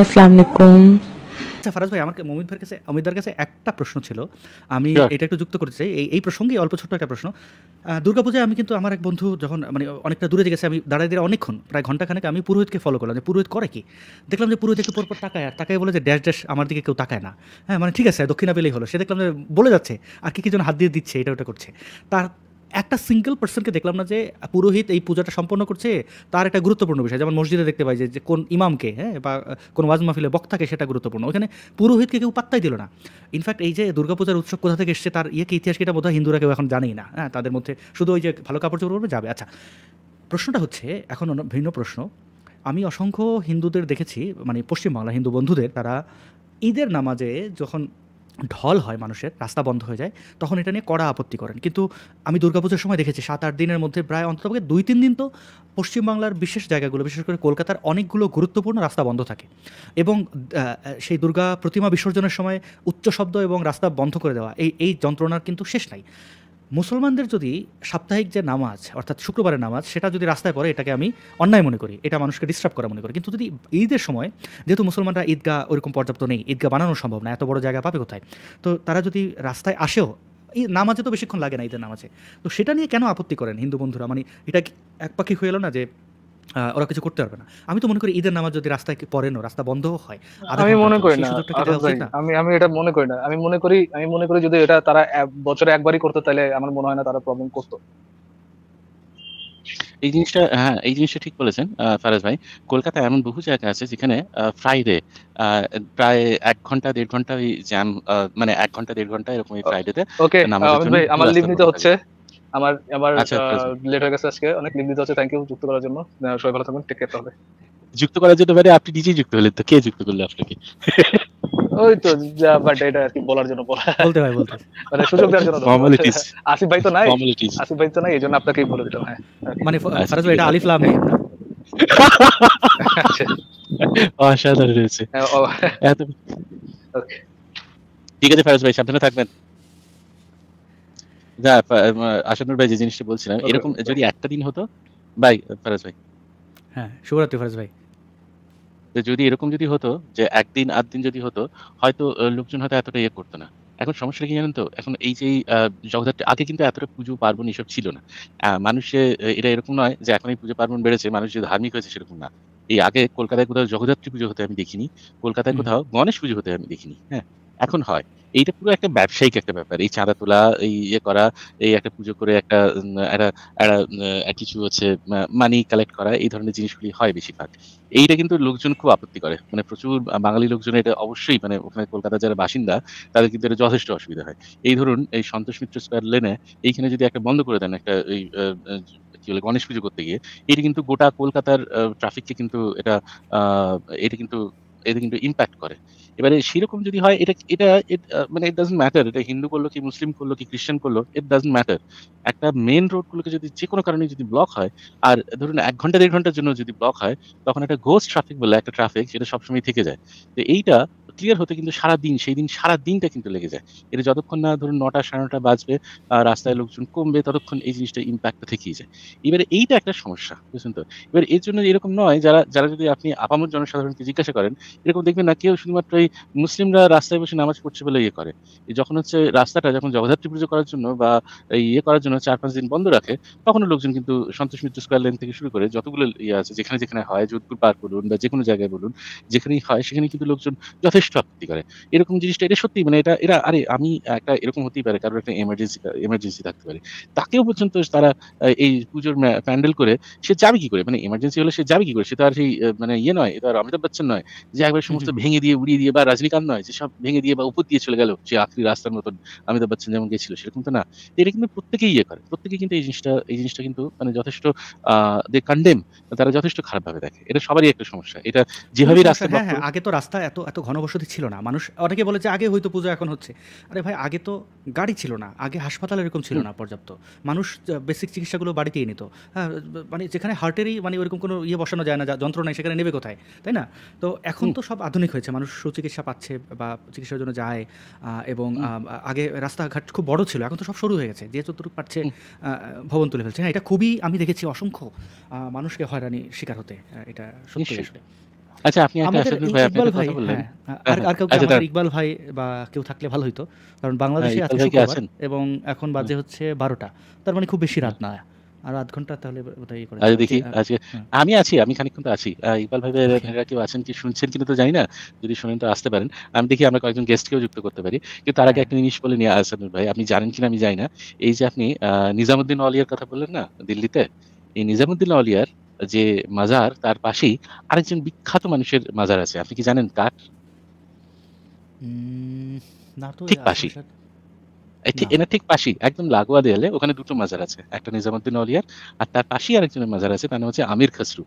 আসসালামু আলাইকুম আচ্ছা, ফারাজ ভাই মমিন ভাইয়ের কাছে কাছে একটা প্রশ্ন ছিল আমি এটা একটু যুক্ত করতে চাই এই এই প্রসঙ্গে অল্প ছোট্ট একটা প্রশ্ন দুর্গাপূজায় আমি কিন্তু আমার এক বন্ধু যখন মানে অনেকটা দূরে গেছে আমি দাঁড়াই দিয়ে অনেকক্ষণ প্রায় ঘন্টাখানেক আমি পুরোহিতকে ফলো করলাম যে পুরোহিত করে কি দেখলাম যে পুরোহিত একটু পর তাকায় আর তাকায় বলে যে ড্যাশ ড্যাশ আমার দিকে কেউ তাকায় না হ্যাঁ মানে ঠিক আছে দক্ষিণা পেলেই হলো সে দেখলাম যে বলে যাচ্ছে আর কি কি জন হাত দিয়ে দিচ্ছে এটা ওটা করছে তার একটা সিঙ্গেল পার্সনকে দেখলাম না যে পুরোহিত এই পূজাটা সম্পন্ন করছে তার একটা গুরুত্বপূর্ণ বিষয় যেমন মসজিদে দেখতে পাই যে কোন ইমামকে হ্যাঁ বা কোন ওয়াজ মাহফিলে বক্তাকে সেটা গুরুত্বপূর্ণ ওখানে পুরোহিতকে কেউ পাত্তাই দিল না ইনফ্যাক্ট এই যে দুর্গাপূজার উৎসব কোথা থেকে এসছে তার ইয়েকে ইতিহাস এটা বোধহয় হিন্দুরা কেউ এখন জানেই না হ্যাঁ তাদের মধ্যে শুধু ওই যে ভালো কাপড় চোপড় যাবে আচ্ছা প্রশ্নটা হচ্ছে এখন ভিন্ন প্রশ্ন আমি অসংখ্য হিন্দুদের দেখেছি মানে পশ্চিমবাংলা হিন্দু বন্ধুদের তারা ঈদের নামাজে যখন ঢল হয় মানুষের রাস্তা বন্ধ হয়ে যায় তখন এটা নিয়ে কড়া আপত্তি করেন কিন্তু আমি দুর্গাপুজোর সময় দেখেছি সাত আট দিনের মধ্যে প্রায় অন্তত দুই তিন দিন তো পশ্চিমবাংলার বিশেষ জায়গাগুলো বিশেষ করে কলকাতার অনেকগুলো গুরুত্বপূর্ণ রাস্তা বন্ধ থাকে এবং সেই দুর্গা প্রতিমা বিসর্জনের সময় উচ্চ শব্দ এবং রাস্তা বন্ধ করে দেওয়া এই এই যন্ত্রণার কিন্তু শেষ নাই মুসলমানদের যদি সাপ্তাহিক যে নামাজ অর্থাৎ শুক্রবারের নামাজ সেটা যদি রাস্তায় পড়ে এটাকে আমি অন্যায় মনে করি এটা মানুষকে ডিস্টার্ব করা মনে করি কিন্তু যদি ঈদের সময় যেহেতু মুসলমানরা ঈদগাহ ওইরকম পর্যাপ্ত নেই ঈদগাহ বানানো সম্ভব না এত বড় জায়গা পাবে কোথায় তো তারা যদি রাস্তায় আসেও এই নামাজে তো বেশিক্ষণ লাগে না ঈদের নামাজে তো সেটা নিয়ে কেন আপত্তি করেন হিন্দু বন্ধুরা মানে এটা এক পাখি হয়ে এলো না যে ওরা কিছু করতে পারবে না আমি তো মনে করি ঈদের নামাজ যদি রাস্তায় পড়ে না রাস্তা বন্ধ হয় আমি মনে করি না আমি আমি এটা মনে করি না আমি মনে করি আমি মনে করি যদি এটা তারা বছরে একবারই করতে তাহলে আমার মনে হয় না তারা প্রবলেম করতো এই জিনিসটা হ্যাঁ এই জিনিসটা ঠিক বলেছেন ফারাজ ভাই কলকাতায় এমন বহু জায়গা আছে যেখানে ফ্রাইডে প্রায় এক ঘন্টা দেড় ঘন্টা ওই জ্যাম মানে এক ঘন্টা দেড় ঘন্টা এরকম ফ্রাইডে ফ্রাইডেতে ওকে আমার লিভ নিতে হচ্ছে আমার আমার লেটার আচ্ছা, আচ্ছা, আচ্ছা। কাছে আজকে অনেক লিখ দিতে হচ্ছে থ্যাংক ইউ যুক্ত করার জন্য সবাই ভালো থাকবেন টেক কেয়ার তাহলে যুক্ত করার জন্য মানে আপনি নিজেই যুক্ত হলেন তো কে যুক্ত আপনাকে ওই তো যা বাট এটা আর কি বলার জন্য বলা বলতে ভাই বলতে মানে সুযোগ দেওয়ার জন্য ফর্মালিটিস আসিফ ভাই তো নাই আসিফ ভাই তো নাই এজন্য আপনাকে বলে দিলাম হ্যাঁ মানে ভাই এটা আলিফ লাম নেই অসাধারণ হয়েছে হ্যাঁ, এত ঠিক আছে ফারাজ ভাই সাবধানে থাকবেন যা ভাই যে জিনিসটা এরকম যদি একটা দিন হতো ভাই ফারাজ ভাই হ্যাঁ শুভরাত্রি ফারাজ ভাই যদি এরকম যদি হতো যে একদিন দিন যদি হতো হয়তো লোকজন হয়তো এতটা ইয়ে করতো না এখন সমস্যাটা কি জানেন তো এখন এই যে জগদ্ধাত্রী আগে কিন্তু এতটা পুজো পার্বণ এসব ছিল না মানুষে এটা এরকম নয় যে এখন এই পুজো পার্বণ বেড়েছে মানুষ যে ধার্মিক হয়েছে সেরকম না এই আগে কলকাতায় কোথাও জগদ্ধাত্রী পুজো হতে আমি দেখিনি কলকাতায় কোথাও গণেশ পুজো হতে আমি দেখিনি হ্যাঁ এখন হয় এইটা পুরো একটা ব্যবসায়িক একটা ব্যাপার এই চাঁদা তোলা এই ইয়ে করা এই একটা পুজো করে একটা একটা কিছু হচ্ছে মানি কালেক্ট করা এই ধরনের জিনিসগুলি হয় বেশিরভাগ এইটা কিন্তু লোকজন খুব আপত্তি করে মানে প্রচুর বাঙালি লোকজন এটা অবশ্যই মানে ওখানে কলকাতা যারা বাসিন্দা তাদের কিন্তু এটা যথেষ্ট অসুবিধা হয় এই ধরুন এই সন্তোষ মিত্র স্কোয়ার লেনে এইখানে যদি একটা বন্ধ করে দেন একটা এই কি বলে গণেশ পুজো করতে গিয়ে এটা কিন্তু গোটা কলকাতার ট্রাফিককে কিন্তু এটা এটা কিন্তু এটা কিন্তু ইম্প্যাক্ট করে এবারে সেরকম যদি হয় এটা এটা uh, মানে ইট ডাজন্ট ম্যাটার এটা হিন্দু করলো কি মুসলিম করলো কি খ্রিস্টান করলো ইট ডাজন্ট ম্যাটার একটা মেন রোডগুলোকে যদি যে কোনো কারণে যদি ব্লক হয় আর ধরুন এক ঘন্টা দেড় ঘন্টার জন্য যদি ব্লক হয় তখন একটা গোস্ট ট্রাফিক বলে একটা ট্রাফিক সেটা সবসময় থেকে যায় তো এইটা ক্লিয়ার হতে কিন্তু সারা দিন সেই দিন সারা দিনটা কিন্তু লেগে যায় এটা যতক্ষণ না ধরুন নটা সাড়ে নটা বাজবে রাস্তায় লোকজন কমবে ততক্ষণ এই জিনিসটা ইম্প্যাক্টটা থেকেই যায় এবারে এইটা একটা সমস্যা বুঝছেন তো এবার এর জন্য এরকম নয় যারা যারা যদি আপনি আপামর জনসাধারণকে জিজ্ঞাসা করেন এরকম দেখবেন না কেউ শুধুমাত্র এই মুসলিমরা রাস্তায় বসে নামাজ পড়ছে বলে ইয়ে করে যখন হচ্ছে রাস্তাটা যখন জগদ্ধাত্রী পুজো করার জন্য বা ইয়ে করার জন্য চার পাঁচ দিন বন্ধ রাখে তখনও লোকজন কিন্তু সন্তোষ মিত্র স্কোয়ার লেন থেকে শুরু করে যতগুলো ইয়ে আছে যেখানে যেখানে হয় যোধপুর পার্ক বলুন বা যে কোনো জায়গায় বলুন যেখানেই হয় সেখানে কিন্তু লোকজন যথেষ্ট আকৃতি করে এরকম জিনিসটা এটা সত্যি মানে এটা এরা আরে আমি একটা এরকম হতেই পারে কারোর একটা এমার্জেন্সি এমার্জেন্সি থাকতে পারে তাকেও পর্যন্ত তারা এই পুজোর প্যান্ডেল করে সে যাবে কি করে মানে এমার্জেন্সি হলে সে যাবে কি করে সে তো আর সেই মানে ইয়ে নয় এটা আর অমিতাভ বচ্চন নয় যে একবার সমস্ত ভেঙে দিয়ে উড়িয়ে দিয়ে বা রজনীকান্ত নয় যে সব ভেঙে দিয়ে বা উপর দিয়ে চলে গেল যে আখরি রাস্তার মতন অমিতাভ বচ্চন যেমন গেছিল সেরকম তো না এটা কিন্তু প্রত্যেকেই ইয়ে করে প্রত্যেকেই কিন্তু এই জিনিসটা এই জিনিসটা কিন্তু মানে যথেষ্ট দে কন্ডেম তারা যথেষ্ট খারাপভাবে দেখে এটা সবারই একটা সমস্যা এটা যেভাবে রাস্তা হ্যাঁ, হ্যাঁ, আগে তো রাস্তা এত এত ঘনবস ওষুধই ছিল না মানুষ অনেকে বলে যে আগে হয়তো পুজো এখন হচ্ছে আরে ভাই আগে তো গাড়ি ছিল না আগে হাসপাতাল এরকম ছিল না পর্যাপ্ত মানুষ বেসিক চিকিৎসাগুলো বাড়িতেই নিত হ্যাঁ মানে যেখানে হার্টেরই মানে ওইরকম কোনো ইয়ে বসানো যায় না যন্ত্র নাই সেখানে নেবে কোথায় তাই না তো এখন তো সব আধুনিক হয়েছে মানুষ সুচিকিৎসা পাচ্ছে বা চিকিৎসার জন্য যায় এবং আগে রাস্তাঘাট খুব বড় ছিল এখন তো সব শুরু হয়ে গেছে যে চতুর্থ পারছে ভবন তুলে ফেলছে হ্যাঁ এটা খুবই আমি দেখেছি অসংখ্য মানুষকে হয়রানি শিকার হতে এটা সত্যি আসলে আচ্ছা আপনি ইকবাল ভাই কেউ বা কেউ থাকলে ভালো হইতো কারণ হ্যাঁ, বাংলাদেশে আজকে এবং এখন বাজে হচ্ছে বারোটা তার মানে খুব বেশি রাত না আর আধ ঘন্টা তাহলে বোধহয় ইয়ে আচ্ছা, দেখি আজকে হ্যাঁ। আমি আছি আমি খানিকক্ষণ তো আছি ইকবাল ভাই ভাইরা কেউ আছেন কি শুনছেন কিনা তো জানি না যদি শুনেন তো আসতে পারেন আমি দেখি আমরা কয়েকজন গেস্টকেও যুক্ত করতে পারি কিন্তু তার আগে হ্যাঁ। একটা জিনিস বলে নিয়ে আসেন ভাই আপনি জানেন কিনা আমি জানি না এই যে আপনি নিজামুদ্দিন অলিয়ার কথা বললেন না দিল্লিতে এই নিজামুদ্দিন অলিয়ার যে মাজার তার পাশেই আরেকজন বিখ্যাত মানুষের মাজার আছে আপনি কি জানেন কার ঠিক পাশেই এনার ঠিক পাশেই একদম লাগোয়া দেয়ালে ওখানে দুটো মাজার আছে একটা নিজামুদ্দিন অলিয়ার আর তার পাশেই আরেকজনের মাজার আছে তার নাম হচ্ছে আমির খসরু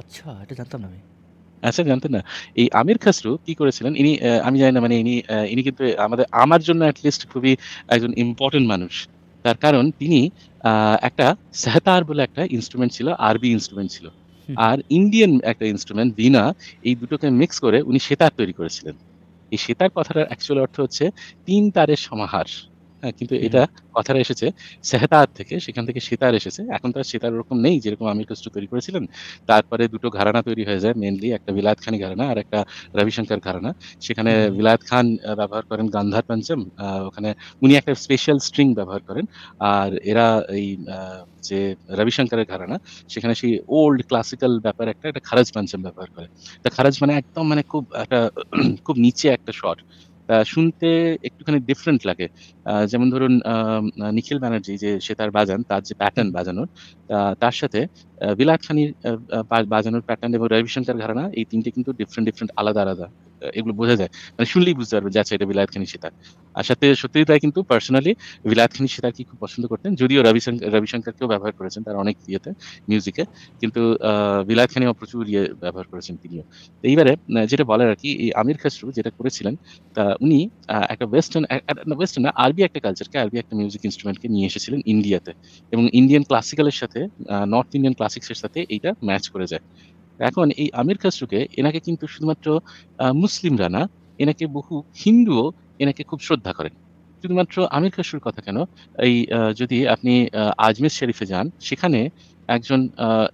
আচ্ছা এটা জানতাম না আমি আচ্ছা জানতেন না এই আমির খাসরু কি করেছিলেন ইনি আমি জানি না মানে ইনি ইনি কিন্তু আমাদের আমার জন্য অ্যাটলিস্ট খুবই একজন ইম্পর্টেন্ট মানুষ তার কারণ তিনি একটা সেহতার বলে একটা ইনস্ট্রুমেন্ট ছিল আরবি ইনস্ট্রুমেন্ট ছিল আর ইন্ডিয়ান একটা ইনস্ট্রুমেন্ট বিনা এই দুটোকে মিক্স করে উনি সেতার তৈরি করেছিলেন এই সেতার কথাটার অ্যাকচুয়াল অর্থ হচ্ছে তিন তারের সমাহার হ্যাঁ, কিন্তু এটা কথাটা এসেছে সেহতার থেকে সেখান থেকে সীতার এসেছে এখন তো আর ওরকম নেই যেরকম আমির খসরু তৈরি করেছিলেন তারপরে দুটো ঘরানা তৈরি হয়ে যায় মেনলি একটা বিলাত খানি ঘরানা আর একটা রবিশঙ্কর ঘরানা সেখানে বিলাত খান ব্যবহার করেন গান্ধার পঞ্চম ওখানে উনি একটা স্পেশাল স্ট্রিং ব্যবহার করেন আর এরা এই যে রবিশঙ্করের ঘরানা সেখানে সেই ওল্ড ক্লাসিক্যাল ব্যাপার একটা একটা খারাজ পঞ্চম ব্যবহার করে তা খারাজ মানে একদম মানে খুব একটা খুব নিচে একটা শট শুনতে একটুখানি ডিফারেন্ট লাগে যেমন ধরুন নিখিল ব্যানার্জি যে সে তার বাজান তার যে প্যাটার্ন বাজানোর তার সাথে বিলাট খানির বাজানোর প্যাটার্ন এবং রবিশঙ্কর ঘরানা এই তিনটে কিন্তু ডিফারেন্ট ডিফারেন্ট আলাদা আলাদা এগুলো বোঝা যায় মানে শুনলেই বুঝতে পারবে যে আচ্ছা এটা বিলায়ত খানি সীতা আর সাথে সত্যি তাই কিন্তু পার্সোনালি বিলায়ত খানি সীতা কি খুব পছন্দ করতেন যদিও রবিশঙ্কর রবিশঙ্করকেও ব্যবহার করেছেন তার অনেক ইয়েতে মিউজিকে কিন্তু বিলায়ত খানিও প্রচুর ইয়ে ব্যবহার করেছেন তিনিও তো এইবারে যেটা বলার আর কি আমির খাসরু যেটা করেছিলেন তা উনি একটা ওয়েস্টার্ন ওয়েস্টার্ন না আরবি একটা কালচারকে আরবি একটা মিউজিক ইনস্ট্রুমেন্টকে নিয়ে এসেছিলেন ইন্ডিয়াতে এবং ইন্ডিয়ান ক্লাসিক্যালের সাথে নর্থ ইন্ডিয়ান ক্লাসিক্সের সাথে এইটা ম্যাচ করে যায় এখন এই আমির খসরুকে এনাকে কিন্তু শুধুমাত্র মুসলিমরা না এনাকে বহু হিন্দুও এনাকে খুব শ্রদ্ধা করেন শুধুমাত্র আমির খসরুর কথা কেন এই যদি আপনি আজমের শরীফে যান সেখানে একজন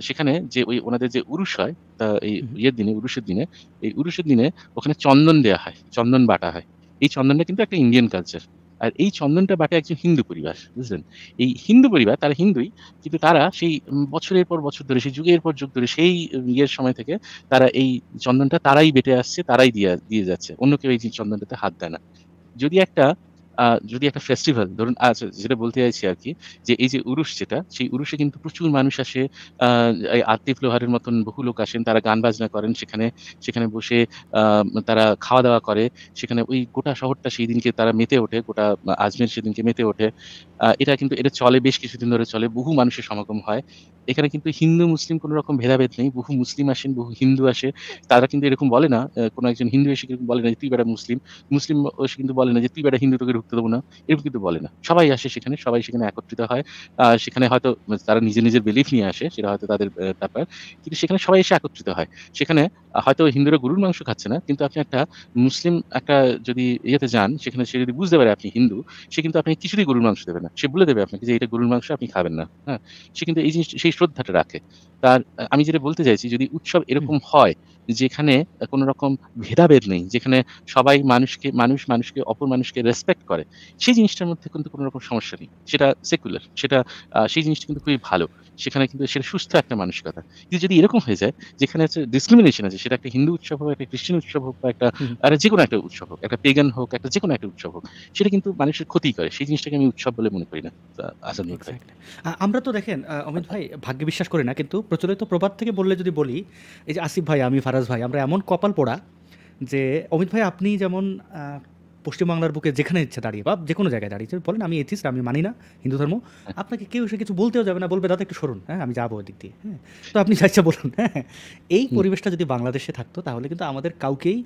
সেখানে যে ওই ওনাদের যে উরুষ হয় তা এই ইয়ের দিনে উরুষের দিনে এই উরুষের দিনে ওখানে চন্দন দেয়া হয় চন্দন বাটা হয় এই চন্দনটা কিন্তু একটা ইন্ডিয়ান কালচার আর এই চন্দনটা বাটে একজন হিন্দু পরিবার বুঝলেন এই হিন্দু পরিবার তারা হিন্দুই কিন্তু তারা সেই বছরের পর বছর ধরে সেই যুগের পর যুগ ধরে সেই ইয়ের সময় থেকে তারা এই চন্দনটা তারাই বেটে আসছে তারাই দিয়ে দিয়ে যাচ্ছে অন্য কেউ এই চন্দনটাতে হাত দেয় না যদি একটা যদি একটা ফেস্টিভ্যাল ধরুন আচ্ছা যেটা বলতে চাইছি আর কি যে এই যে উরুষ যেটা সেই উরুষে কিন্তু প্রচুর মানুষ আসে আতিফ লোহারের মতন বহু লোক আসেন তারা গান বাজনা করেন সেখানে সেখানে বসে তারা খাওয়া দাওয়া করে সেখানে ওই গোটা শহরটা সেই দিনকে তারা মেতে ওঠে গোটা আজমের সেদিনকে মেতে ওঠে এটা কিন্তু এটা চলে বেশ কিছুদিন ধরে চলে বহু মানুষের সমাগম হয় এখানে কিন্তু হিন্দু মুসলিম কোনো রকম ভেদাভেদ নেই বহু মুসলিম আসেন বহু হিন্দু আসে তারা কিন্তু এরকম বলে না কোনো একজন হিন্দু এসে কিন্তু বলে না যে তুই বেটা মুসলিম মুসলিম কিন্তু বলে না যে তুই বেটা হিন্দু তোকে ঢুকতে দেবো না এরকম কিন্তু বলে না সবাই আসে সেখানে সবাই সেখানে একত্রিত হয় সেখানে হয়তো তারা নিজের নিজের বিলিফ নিয়ে আসে সেটা হয়তো তাদের ব্যাপার কিন্তু সেখানে সবাই এসে একত্রিত হয় সেখানে হয়তো হিন্দুরা গরুর মাংস খাচ্ছে না কিন্তু আপনি একটা মুসলিম একটা যদি ইয়েতে যান সেখানে সে যদি বুঝতে পারে আপনি হিন্দু সে কিন্তু আপনি কিছুতেই গরুর মাংস দেবে না সে বলে দেবে আপনাকে যে এটা গরুর মাংস আপনি খাবেন না হ্যাঁ সে কিন্তু এই জিনিস সেই শ্রদ্ধাটা রাখে তার আমি যেটা বলতে চাইছি যদি উৎসব এরকম হয় যেখানে কোনো রকম ভেদাভেদ নেই যেখানে সবাই মানুষকে মানুষ মানুষকে অপর মানুষকে রেসপেক্ট করে সেই জিনিসটার মধ্যে কিন্তু কোনো রকম সমস্যা নেই সেটা সেকুলার সেটা সেই জিনিসটা কিন্তু খুবই ভালো সেখানে কিন্তু সেটা সুস্থ একটা মানসিকতা কিন্তু যদি এরকম হয়ে যায় যেখানে হচ্ছে ডিসক্রিমিনেশন আছে সেটা একটা হিন্দু উৎসব হোক একটা খ্রিস্টান উৎসব হোক বা একটা আর যে কোনো একটা উৎসব হোক একটা পেগান হোক একটা যে কোনো একটা উৎসব হোক সেটা কিন্তু মানুষের ক্ষতি করে সেই জিনিসটাকে আমি উৎসব বলে মনে করি না আসাদ আমরা তো দেখেন অমিত ভাই ভাগ্যে বিশ্বাস করি না কিন্তু প্রচলিত প্রবাদ থেকে বললে যদি বলি এই যে আসিফ ভাই আমি ভারত ফারাজ ভাই আমরা এমন কপাল পড়া যে অমিত ভাই আপনি যেমন পশ্চিমবাংলার বুকে যেখানে ইচ্ছে দাঁড়িয়ে বা যে কোনো জায়গায় দাঁড়িয়ে বলেন আমি এথিস আমি মানি না হিন্দু ধর্ম হ্যাঁ। আপনাকে কেউ এসে কিছু বলতেও যাবে না বলবে দাদা একটু সরুন হ্যাঁ আমি যাবো ওদিক দিয়ে হ্যাঁ তো আপনি চাইছে বলুন হ্যাঁ এই পরিবেশটা যদি বাংলাদেশে থাকতো তাহলে কিন্তু আমাদের কাউকেই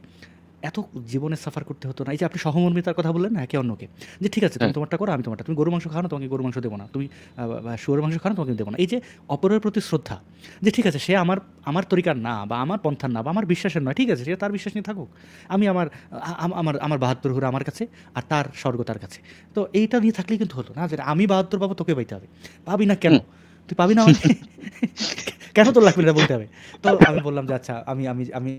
এত জীবনে সাফার করতে হতো না এই যে আপনি সহমর্মিতার কথা বললেন না একে অন্যকে যে ঠিক আছে তুমি হ্যাঁ। তোমারটা করো আমি তোমারটা তুমি গরু মাংস খাও না তোমাকে গরু মাংস দেবো না তুমি শুয়োর মাংস খাও না তোমাকে দেবো না এই যে অপরের প্রতি শ্রদ্ধা যে ঠিক আছে সে আমার আমার তরিকার না বা আমার পন্থার না বা আমার বিশ্বাসের নয় ঠিক আছে সে তার বিশ্বাস নিয়ে থাকুক আমি আমার আমার আমার বাহাত্তর হুরা আমার কাছে আর তার স্বর্গ তার কাছে তো এইটা নিয়ে থাকলে কিন্তু হতো না যে আমি বাহাত্তর পাবো তোকে পাইতে হবে পাবি না কেন তুই পাবি না মানে? কেন তোর লাগবে না বলতে হবে তো আমি বললাম যে আচ্ছা আমি আমি আমি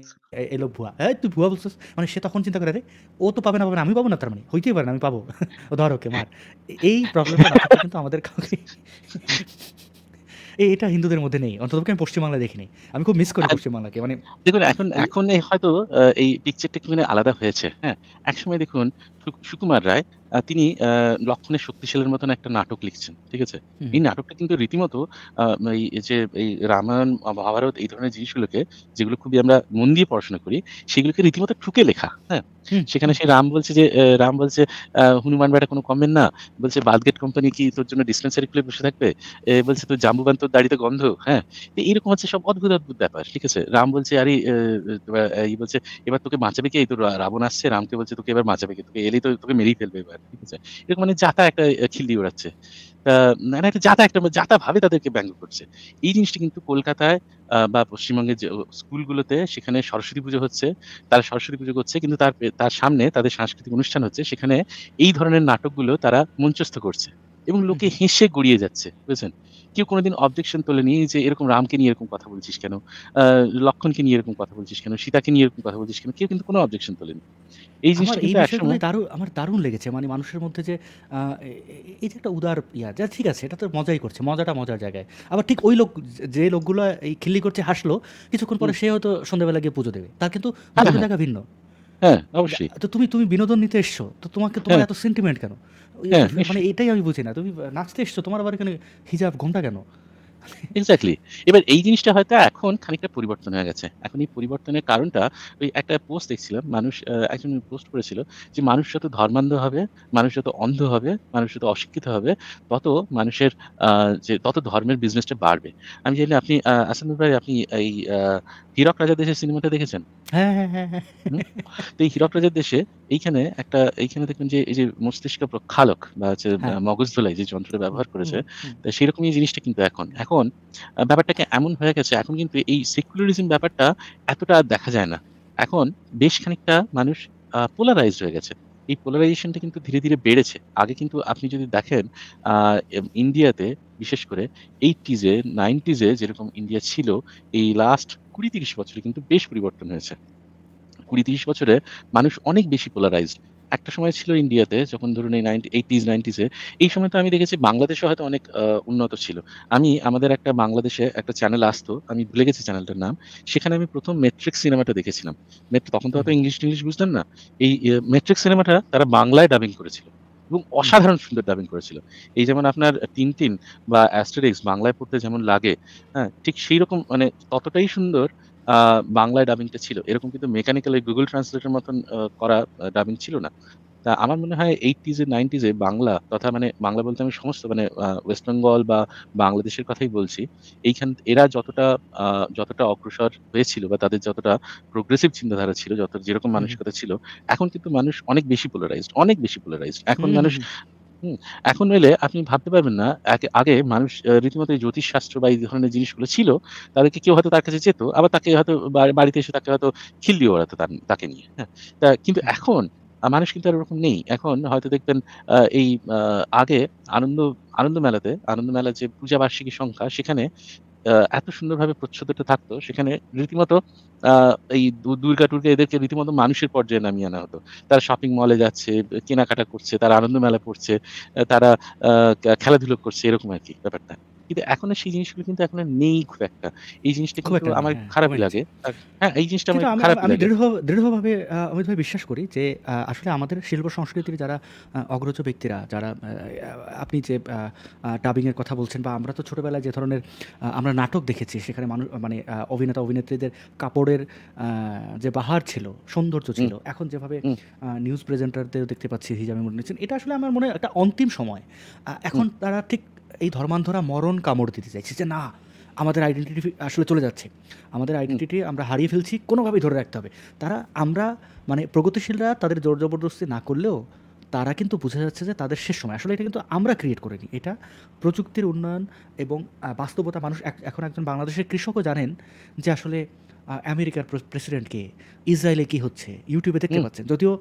এলো ভুয়া হ্যাঁ তুই ভুয়া বলছিস মানে সে তখন চিন্তা করে রে ও তো পাবে না পাবে না আমি পাবো না তার মানে হইতেই পারে না আমি পাবো ধর ওকে মার এই প্রবলেমটা কিন্তু আমাদের কাউকে এটা হিন্দুদের মধ্যে নেই অন্তত আমি পশ্চিমবাংলা দেখিনি আমি খুব মিস করি আচ্ছা। পশ্চিমবাংলাকে মানে দেখুন এখন এখন হয়তো এই পিকচারটা মানে আলাদা হয়েছে হ্যাঁ একসময় দেখুন সুকুমার রায় তিনি লক্ষণের শক্তিশালের মতন একটা নাটক লিখছেন ঠিক আছে এই নাটকটা কিন্তু রীতিমতো এই যে এই রামায়ণ মহাভারত এই ধরনের জিনিসগুলোকে যেগুলো খুবই আমরা মন দিয়ে পড়াশোনা করি সেগুলোকে রীতিমতো ঠুকে লেখা হ্যাঁ সেখানে সে রাম বলছে যে রাম বলছে হনুমান বেটা কোনো কমেন না বলছে বাদগেট কোম্পানি কি তোর জন্য ডিসপেন্সারি খুলে বসে থাকবে বলছে তোর জাম্বুবান তোর দাড়িতে গন্ধ হ্যাঁ এরকম হচ্ছে সব অদ্ভুত অদ্ভুত ব্যাপার ঠিক আছে রাম বলছে আরে এই বলছে এবার তোকে বাঁচাবে কে এই তোর রাবণ আসছে রামকে বলছে তোকে এবার বাঁচাবে কে তোকে এলেই তো তোকে মেরেই ফেলবে এবার ঠিক আছে এরকম মানে জাতা একটা খিল্লি ওড়াচ্ছে মানে একটা জাতা একটা জাতা ভাবে তাদেরকে ব্যঙ্গ করছে এই জিনিসটা কিন্তু কলকাতায় বা পশ্চিমবঙ্গের যে স্কুলগুলোতে সেখানে সরস্বতী পুজো হচ্ছে তারা সরস্বতী পুজো করছে কিন্তু তার তার সামনে তাদের সাংস্কৃতিক অনুষ্ঠান হচ্ছে সেখানে এই ধরনের নাটকগুলো তারা মঞ্চস্থ করছে এবং লোকে হেসে গড়িয়ে যাচ্ছে বুঝছেন কেউ কোনোদিন অবজেকশন নিয়ে যে এরকম রামকে নিয়ে এরকম কথা বলছিস কেন লক্ষণকে নিয়ে এরকম কথা বলছিস কেন সীতাকে নিয়ে এরকম কথা বলছিস কেন কেউ কিন্তু কোনো অবজেকশন তোলেনি এই জিনিসটা দারুণ আমার দারুণ লেগেছে মানে মানুষের মধ্যে যে এই যে একটা উদার ইয়া যা ঠিক আছে এটা তো মজাই করছে মজাটা মজার জায়গায় আবার ঠিক ওই লোক যে লোকগুলো এই খিল্লি করছে হাসলো কিছুক্ষণ পরে সে হয়তো সন্ধ্যাবেলা গিয়ে পুজো দেবে তার কিন্তু জায়গা ভিন্ন হ্যাঁ অবশ্যই তো তুমি তুমি বিনোদন নিতে এসছো তো তোমাকে তোমার হ্যাঁ। এত সেন্টিমেন্ট কেন হ্যাঁ, মানে এটাই আমি বুঝি না তুমি নাচতে এসছো তোমার আবার এখানে হিজাব ঘোমটা কেন এক্স্যাক্টলি এবার এই জিনিসটা হয়তো এখন খানিকটা পরিবর্তন হয়ে গেছে এখন এই পরিবর্তনের কারণটা ওই একটা পোস্ট দেখছিলাম মানুষ একজন পোস্ট করেছিল যে মানুষ যত ধর্মান্ধ হবে মানুষ যত অন্ধ হবে মানুষ যত অশিক্ষিত হবে তত মানুষের যে তত ধর্মের বিজনেসটা বাড়বে আমি জানি আপনি আসানুর ভাই আপনি এই হীরক রাজা দেশের সিনেমাটা দেখেছেন হ্যাঁ, হ্যাঁ, হ্যাঁ, এই হীরক দেশে এইখানে একটা এইখানে দেখবেন যে এই যে মস্তিষ্ক খালক বা হচ্ছে মগজ ধুলাই যে যন্ত্রটা ব্যবহার করেছে তা সেরকমই জিনিসটা কিন্তু এখন এখন ব্যাপারটাকে এমন হয়ে গেছে এখন কিন্তু এই সেকুলারিজম ব্যাপারটা এতটা দেখা যায় না এখন বেশ খানিকটা মানুষ পোলারাইজড হয়ে গেছে এই পোলারাইজেশনটা কিন্তু ধীরে ধীরে বেড়েছে আগে কিন্তু আপনি যদি দেখেন ইন্ডিয়াতে বিশেষ করে এইটিজে নাইনটিজে যেরকম ইন্ডিয়া ছিল এই লাস্ট কুড়ি তিরিশ বছরে কিন্তু বেশ পরিবর্তন হয়েছে কুড়ি তিরিশ বছরে মানুষ অনেক বেশি পোলারাইজড একটা সময় ছিল ইন্ডিয়াতে যখন ধরুন এই নাইনটি এইটিজ নাইনটিসে এই সময় তো আমি দেখেছি বাংলাদেশে হয়তো অনেক উন্নত ছিল আমি আমাদের একটা বাংলাদেশে একটা চ্যানেল আসতো আমি ভুলে গেছি চ্যানেলটার নাম সেখানে আমি প্রথম মেট্রিক সিনেমাটা দেখেছিলাম তখন তো হয়তো ইংলিশ ইংলিশ বুঝতাম না এই মেট্রিক সিনেমাটা তারা বাংলায় ডাবিং করেছিল এবং অসাধারণ সুন্দর ডাবিং করেছিল এই যেমন আপনার তিন তিন বা অ্যাস্টারিক্স বাংলায় পড়তে যেমন লাগে হ্যাঁ ঠিক সেই রকম মানে ততটাই সুন্দর বাংলায় ডাবিংটা ছিল এরকম কিন্তু মেকানিক্যাল গুগল ট্রান্সলেটের মতন করা ডাবিং ছিল না তা আমার মনে হয় এইটিজে নাইনটিজে বাংলা তথা মানে বাংলা বলতে আমি সমস্ত মানে ওয়েস্ট বেঙ্গল বা বাংলাদেশের কথাই বলছি এইখান এরা যতটা যতটা অগ্রসর হয়েছিল বা তাদের যতটা প্রোগ্রেসিভ চিন্তাধারা ছিল যত যেরকম মানসিকতা ছিল এখন কিন্তু মানুষ অনেক বেশি পোলারাইজড অনেক বেশি পোলারাইজড এখন মানুষ এখন এলে আপনি ভাবতে পারবেন না আগে মানুষ রীতিমতো জ্যোতিষশাস্ত্র বা এই ধরনের জিনিসগুলো ছিল তাদেরকে কেউ হয়তো তার কাছে যেত আবার তাকে হয়তো বাড়িতে এসে তাকে হয়তো খিল্লি ওড়াতো তাকে নিয়ে হ্যাঁ তা কিন্তু এখন মানুষ কিন্তু আর ওরকম নেই এখন হয়তো দেখবেন এই আগে আনন্দ আনন্দ মেলাতে আনন্দ মেলা যে পূজা বার্ষিকী সংখ্যা সেখানে এত সুন্দরভাবে প্রচ্ছদটা থাকতো সেখানে রীতিমতো এই দুর্গা টুর্গা এদেরকে রীতিমতো মানুষের পর্যায়ে নামিয়ে আনা হতো তারা শপিং মলে যাচ্ছে কেনাকাটা করছে তারা আনন্দ মেলা পড়ছে তারা খেলাধুলো করছে এরকম আর কি ব্যাপারটা কিন্তু এখন সেই জিনিসগুলো কিন্তু এখন নেই খুব একটা এই জিনিসটা কিন্তু আমার হ্যাঁ, খারাপই লাগে হ্যাঁ এই জিনিসটা আমার খারাপ লাগে দৃঢ় দৃঢ়ভাবে আমি ভাই বিশ্বাস করি যে আসলে আমাদের শিল্প সংস্কৃতির যারা অগ্রজ ব্যক্তিরা যারা আপনি যে এর কথা বলছেন বা আমরা তো ছোটবেলায় যে ধরনের আমরা নাটক দেখেছি সেখানে মানুষ মানে অভিনেতা অভিনেত্রীদের কাপড়ের যে বাহার ছিল সৌন্দর্য ছিল এখন যেভাবে নিউজ প্রেজেন্টারদের দেখতে পাচ্ছি হিজাবে মনে হচ্ছে এটা আসলে আমার মনে একটা অন্তিম সময় এখন তারা ঠিক এই ধর্মান্ধরা মরণ কামড় দিতে চাইছে যে না আমাদের আইডেন্টিটি আসলে চলে যাচ্ছে আমাদের আইডেন্টিটি আমরা হারিয়ে ফেলছি কোনোভাবেই ধরে রাখতে হবে তারা আমরা মানে প্রগতিশীলরা তাদের জোর জবরদস্তি না করলেও তারা কিন্তু বুঝে যাচ্ছে যে তাদের শেষ সময় আসলে এটা কিন্তু আমরা ক্রিয়েট করিনি এটা প্রযুক্তির উন্নয়ন এবং বাস্তবতা মানুষ এখন একজন বাংলাদেশের কৃষকও জানেন যে আসলে আমেরিকার প্রেসিডেন্টকে ইসরায়েলে কী হচ্ছে ইউটিউবে দেখতে পাচ্ছেন যদিও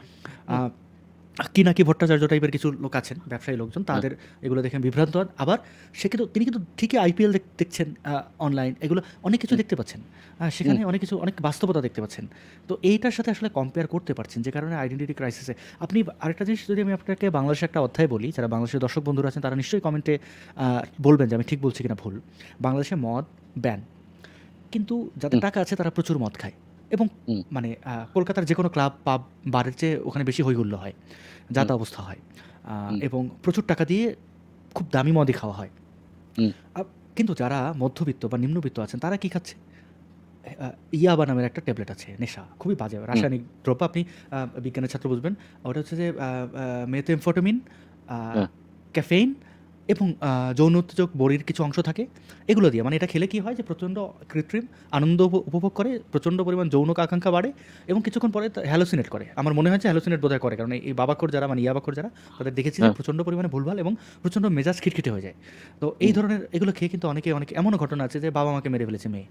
কি নাকি ভট্টাচার্য টাইপের কিছু লোক আছেন ব্যবসায়ী লোকজন তাদের এগুলো দেখে বিভ্রান্ত হন আবার সে কিন্তু তিনি কিন্তু ঠিকই আইপিএল দেখছেন অনলাইন এগুলো অনেক কিছু দেখতে পাচ্ছেন সেখানে অনেক কিছু অনেক বাস্তবতা দেখতে পাচ্ছেন তো এইটার সাথে আসলে কম্পেয়ার করতে পারছেন যে কারণে আইডেন্টিটি ক্রাইসিসে আপনি আরেকটা জিনিস যদি আমি আপনাকে বাংলাদেশে একটা অধ্যায় বলি যারা বাংলাদেশের দর্শক বন্ধুরা আছেন তারা নিশ্চয়ই কমেন্টে বলবেন যে আমি ঠিক বলছি কিনা ভুল বাংলাদেশে মদ ব্যান কিন্তু যাদের টাকা আছে তারা প্রচুর মদ খায় এবং মানে কলকাতার যে কোনো ক্লাব, পাব, বারের চেয়ে ওখানে বেশি হইহুল্লোড় হয়। হুম। অবস্থা হয়। এবং প্রচুর টাকা দিয়ে খুব দামি মদই খাওয়া হয়। কিন্তু যারা মধ্যবিত্ত বা নিম্নবিত্ত আছেন তারা কি খাচ্ছে? ইয়াবা নামের একটা ট্যাবলেট আছে, নেশা। খুবই বাজে রাসায়নিক দ্রব্য আপনি বিজ্ঞানের ছাত্র বুঝবেন। ওটা হচ্ছে যে মেথেমফোটামিন হ্যাঁ। ক্যাফেইন এবং যৌন উত্তেজক বড়ির কিছু অংশ থাকে এগুলো দিয়ে মানে এটা খেলে কি হয় যে প্রচণ্ড কৃত্রিম আনন্দ উপভোগ করে প্রচণ্ড পরিমাণ যৌন আকাঙ্ক্ষা বাড়ে এবং কিছুক্ষণ পরে হ্যালোসিনেট করে আমার মনে হয় যে হ্যালোসিনেট বোধহয় করে কারণ এই বাবাকর যারা মানে ইয়াবাকর যারা তাদের দেখেছি হ্যাঁ। প্রচণ্ড পরিমাণে ভুলভাল এবং প্রচণ্ড মেজাজ খিটখিটে হয়ে যায় তো এই ধরনের এগুলো খেয়ে কিন্তু অনেকে অনেকে এমনও ঘটনা আছে যে বাবা মাকে মেরে ফেলেছে মেয়ে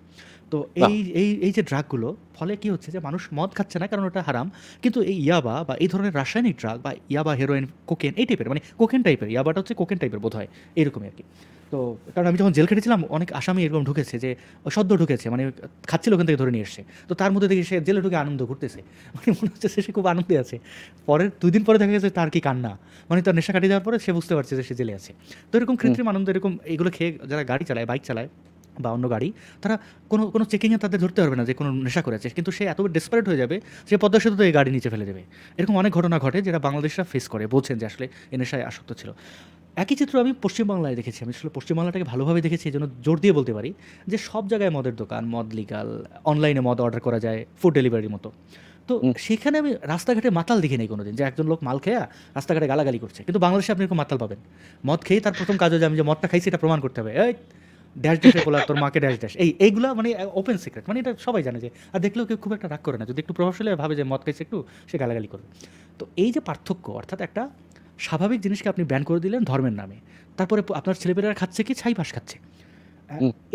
তো এই এই এই যে ড্রাগগুলো ফলে কি হচ্ছে যে মানুষ মদ খাচ্ছে না কারণ ওটা হারাম কিন্তু এই ইয়াবা বা এই ধরনের রাসায়নিক ড্রাগ বা ইয়াবা হেরোইন কোকেন এই টাইপের মানে কোকেন টাইপের ইয়াবাটা হচ্ছে কোকেন টাইপের বোধ হয় হয় এরকমই আর কি তো কারণ আমি যখন জেল খেটেছিলাম অনেক আসামি এরকম ঢুকেছে যে সদ্য ঢুকেছে মানে খাচ্ছিল ওখান থেকে ধরে নিয়ে এসছে তো তার মধ্যে দেখি সে জেলে ঢুকে আনন্দ ঘুরতেছে মানে মনে হচ্ছে সে খুব আনন্দে আছে পরের দুই দিন পরে দেখা গেছে তার কি কান্না মানে তার নেশা কাটিয়ে যাওয়ার পরে সে বুঝতে পারছে যে সে জেলে আছে তো এরকম কৃত্রিম আনন্দ এরকম এগুলো খেয়ে যারা গাড়ি চালায় বাইক চালায় বা অন্য গাড়ি তারা কোনো কোনো চেকিংয়ে তাদের ধরতে পারবে না যে কোনো নেশা করেছে কিন্তু সে এত ডেসপারেট হয়ে যাবে সে পদ্মা সেতুতে এই গাড়ি নিচে ফেলে দেবে এরকম অনেক ঘটনা ঘটে যেটা বাংলাদেশরা ফেস করে বলছেন যে আসলে এ নেশায় আসক্ত ছিল একই চিত্র আমি পশ্চিমবাংলায় দেখেছি আমি আসলে পশ্চিমবাংলাটাকে ভালোভাবে দেখেছি এই জন্য জোর দিয়ে বলতে পারি যে সব জায়গায় মদের দোকান মদ লিগাল অনলাইনে মদ অর্ডার করা যায় ফুড ডেলিভারির মতো তো সেখানে আমি রাস্তাঘাটে মাতাল দেখি নাই কোনোদিন যে একজন লোক মাল খেয়া রাস্তাঘাটে গালাগালি করছে কিন্তু বাংলাদেশে আপনি এরকম মাতাল পাবেন মদ খেয়ে তার প্রথম কাজ হয়ে আমি যে মদটা খাইছি এটা প্রমাণ করতে হবে এই ড্যাশ ড্যাশে বলা তোর মাকে ড্যাশ ড্যাশ এই এইগুলো মানে ওপেন সিক্রেট মানে এটা সবাই জানে যে আর দেখলেও কেউ খুব একটা রাগ করে না যদি একটু প্রভাবশালী ভাবে যে মদ খাইছে একটু সে গালাগালি করবে তো এই যে পার্থক্য অর্থাৎ একটা স্বাভাবিক জিনিসকে আপনি ব্যান করে দিলেন ধর্মের নামে তারপরে আপনার ছেলেপেলেরা খাচ্ছে কি ছাই পাশ খাচ্ছে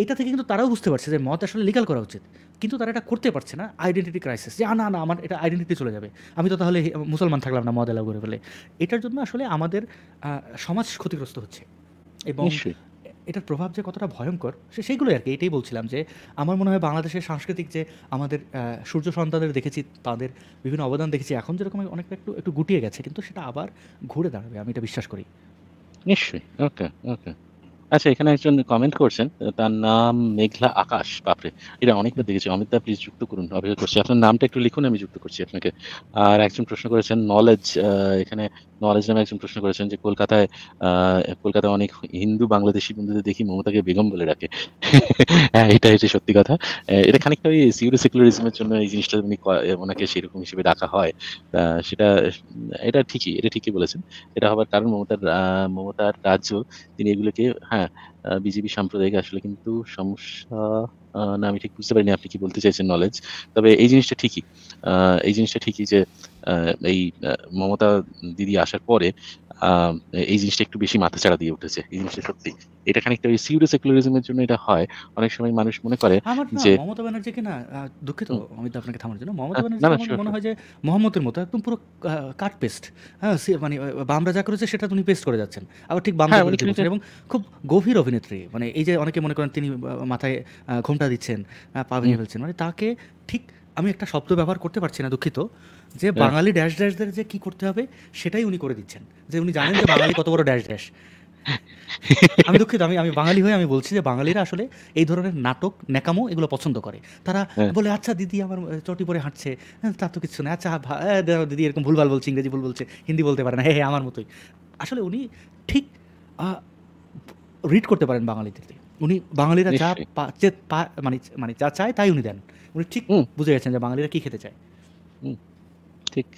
এটা থেকে কিন্তু তারাও বুঝতে পারছে যে মদ আসলে লিগাল করা উচিত কিন্তু তারা এটা করতে পারছে না আইডেন্টিটি ক্রাইসিস যে না না আমার এটা আইডেন্টিটি চলে যাবে আমি তো তাহলে মুসলমান থাকলাম না মদ এলাও করে ফেলে এটার জন্য আসলে আমাদের সমাজ ক্ষতিগ্রস্ত হচ্ছে এবং এটার প্রভাব যে কতটা ভয়ঙ্কর সে সেইগুলোই আর কি এটাই বলছিলাম যে আমার মনে হয় বাংলাদেশের সাংস্কৃতিক যে আমাদের সূর্য সন্তানদের দেখেছি তাদের বিভিন্ন অবদান দেখেছি এখন যেরকম অনেকটা একটু একটু গুটিয়ে গেছে কিন্তু সেটা আবার ঘুরে দাঁড়াবে আমি এটা বিশ্বাস করি নিশ্চয়ই ওকে ওকে আচ্ছা এখানে একজন কমেন্ট করছেন তার নাম মেঘলা আকাশ বাপরে এটা অনেকবার দেখেছি অমিতা প্লিজ যুক্ত করুন অপেক্ষা করছি আপনার নামটা একটু লিখুন আমি যুক্ত করছি আপনাকে আর একজন প্রশ্ন করেছেন নলেজ এখানে নলেজ নামে একজন প্রশ্ন করেছেন যে কলকাতায় কলকাতায় অনেক হিন্দু বাংলাদেশি বন্ধুদের দেখি মমতাকে বেগম বলে রাখে হ্যাঁ এটা হচ্ছে সত্যি কথা এটা খানিকটা ওই সিউরো সেকুলারিজমের জন্য এই জিনিসটা উনি ওনাকে সেরকম হিসেবে ডাকা হয় সেটা এটা ঠিকই এটা ঠিকই বলেছেন এটা হবার কারণ মমতার মমতার রাজ্য তিনি এগুলোকে হ্যাঁ বিজেপি সাম্প্রদায়িক আসলে কিন্তু সমস্যা না আমি ঠিক বুঝতে পারিনি আপনি কি বলতে চাইছেন নলেজ তবে এই জিনিসটা ঠিকই এই জিনিসটা ঠিকই যে এই মমতা দিদি আসার পরে এই জিনিসটা একটু বেশি মাথা মাথাচাড়া দিয়ে উঠেছে এই জিনিসটা সত্যি এটা খানিকটা ওই সিউডো সেকুলারিজমের জন্য এটা হয় অনেক সময় মানুষ মনে করে হ্যাঁ, যে মমতা ব্যানার্জিকে না দুঃখিত আমি তো আপনাকে থামার জন্য মমতা ব্যানার্জি মনে হয় যে মোহাম্মদের মতো একদম পুরো কাট পেস্ট হ্যাঁ মানে বামরা যা করেছে সেটা উনি পেস্ট করে যাচ্ছেন আবার ঠিক বামরা হ্যাঁ, এবং খুব গভীর অভিনেত্রী মানে এই যে অনেকে মনে করেন তিনি মাথায় ঘোমটা দিচ্ছেন পা ভেঙে ফেলছেন মানে তাকে ঠিক আমি একটা শব্দ ব্যবহার করতে পারছি না দুঃখিত যে বাঙালি ড্যাশ ড্যাশদের যে কি করতে হবে সেটাই উনি করে দিচ্ছেন যে উনি জানেন যে বাঙালি কত বড় ড্যাশ ড্যাশ আমি দুঃখিত আমি আমি বাঙালি হয়ে আমি বলছি যে বাঙালিরা আসলে এই ধরনের নাটক ন্যাকামো এগুলো পছন্দ করে তারা হ্যাঁ। বলে আচ্ছা দিদি আমার চটি পরে হাঁটছে হ্যাঁ, তার তো কিছু না আচ্ছা দিদি এরকম ভুলভাল বলছে ইংরেজি ভুল বলছে হিন্দি বলতে পারে না হ্যাঁ হ্যাঁ আমার মতোই আসলে উনি ঠিক রিড করতে পারেন বাঙালিদের উনি বাঙালিরা যা মানে মানে যা চায় তাই উনি দেন উনি ঠিক বুঝে গেছেন যে বাঙালিরা কি খেতে চায় ঠিক